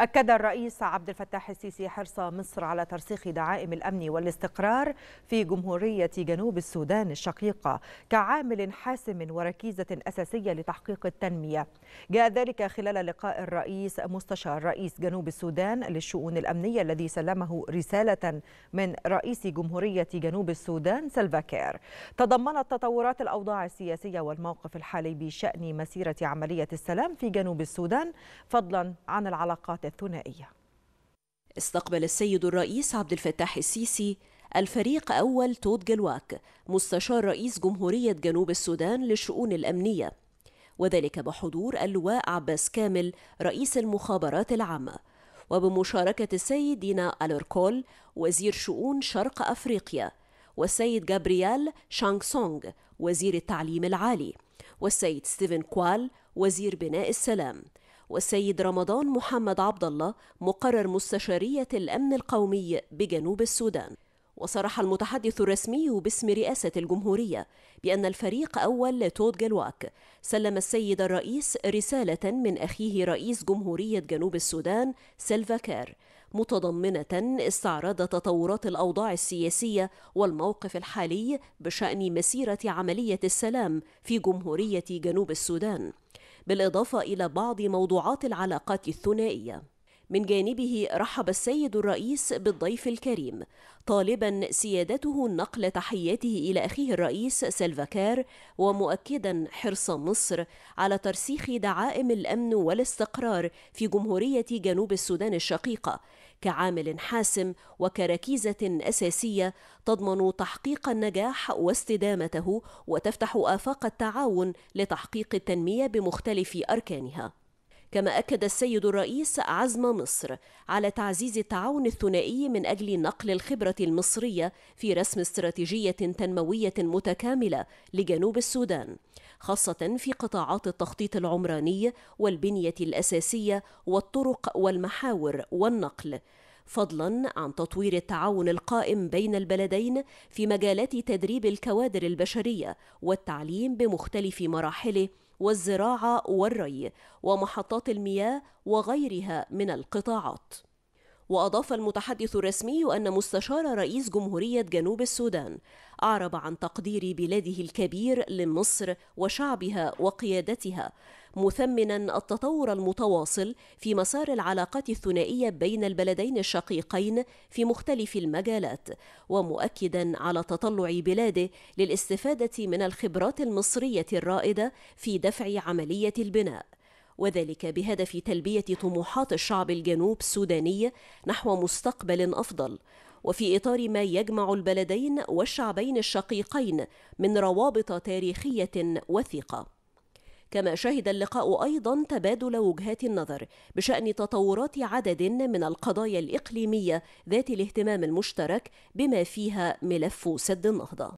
أكد الرئيس عبد الفتاح السيسي حرص مصر على ترسيخ دعائم الأمن والاستقرار في جمهورية جنوب السودان الشقيقة كعامل حاسم وركيزة أساسية لتحقيق التنمية جاء ذلك خلال لقاء الرئيس مستشار رئيس جنوب السودان للشؤون الأمنية الذي سلمه رسالة من رئيس جمهورية جنوب السودان سلفاكير تضمنت تطورات الأوضاع السياسية والموقف الحالي بشأن مسيرة عملية السلام في جنوب السودان فضلا عن العلاقات الثنائية استقبل السيد الرئيس عبد الفتاح السيسي الفريق أول تود جلواك مستشار رئيس جمهورية جنوب السودان للشؤون الأمنية وذلك بحضور اللواء عباس كامل رئيس المخابرات العامة وبمشاركة السيد دينا ألوركول وزير شؤون شرق أفريقيا والسيد جابريال شانغ سونغ وزير التعليم العالي والسيد ستيفن كوال وزير بناء السلام والسيد رمضان محمد عبد الله مقرر مستشارية الأمن القومي بجنوب السودان وصرح المتحدث الرسمي باسم رئاسة الجمهورية بأن الفريق أول لتود جلواك سلم السيد الرئيس رسالة من أخيه رئيس جمهورية جنوب السودان سيلفا كار متضمنة استعراض تطورات الأوضاع السياسية والموقف الحالي بشأن مسيرة عملية السلام في جمهورية جنوب السودان بالإضافة إلى بعض موضوعات العلاقات الثنائية من جانبه رحب السيد الرئيس بالضيف الكريم طالبا سيادته نقل تحياته الى اخيه الرئيس سلفاكار ومؤكدا حرص مصر على ترسيخ دعائم الامن والاستقرار في جمهوريه جنوب السودان الشقيقه كعامل حاسم وكركيزه اساسيه تضمن تحقيق النجاح واستدامته وتفتح افاق التعاون لتحقيق التنميه بمختلف اركانها كما أكد السيد الرئيس عزم مصر على تعزيز التعاون الثنائي من أجل نقل الخبرة المصرية في رسم استراتيجية تنموية متكاملة لجنوب السودان خاصة في قطاعات التخطيط العمراني والبنية الأساسية والطرق والمحاور والنقل فضلا عن تطوير التعاون القائم بين البلدين في مجالات تدريب الكوادر البشريه والتعليم بمختلف مراحله والزراعه والري ومحطات المياه وغيرها من القطاعات وأضاف المتحدث الرسمي أن مستشار رئيس جمهورية جنوب السودان أعرب عن تقدير بلاده الكبير لمصر وشعبها وقيادتها مثمنا التطور المتواصل في مسار العلاقات الثنائية بين البلدين الشقيقين في مختلف المجالات ومؤكدا على تطلع بلاده للاستفادة من الخبرات المصرية الرائدة في دفع عملية البناء وذلك بهدف تلبية طموحات الشعب الجنوب السوداني نحو مستقبل أفضل وفي إطار ما يجمع البلدين والشعبين الشقيقين من روابط تاريخية وثيقة كما شهد اللقاء ايضا تبادل وجهات النظر بشان تطورات عدد من القضايا الاقليميه ذات الاهتمام المشترك بما فيها ملف سد النهضه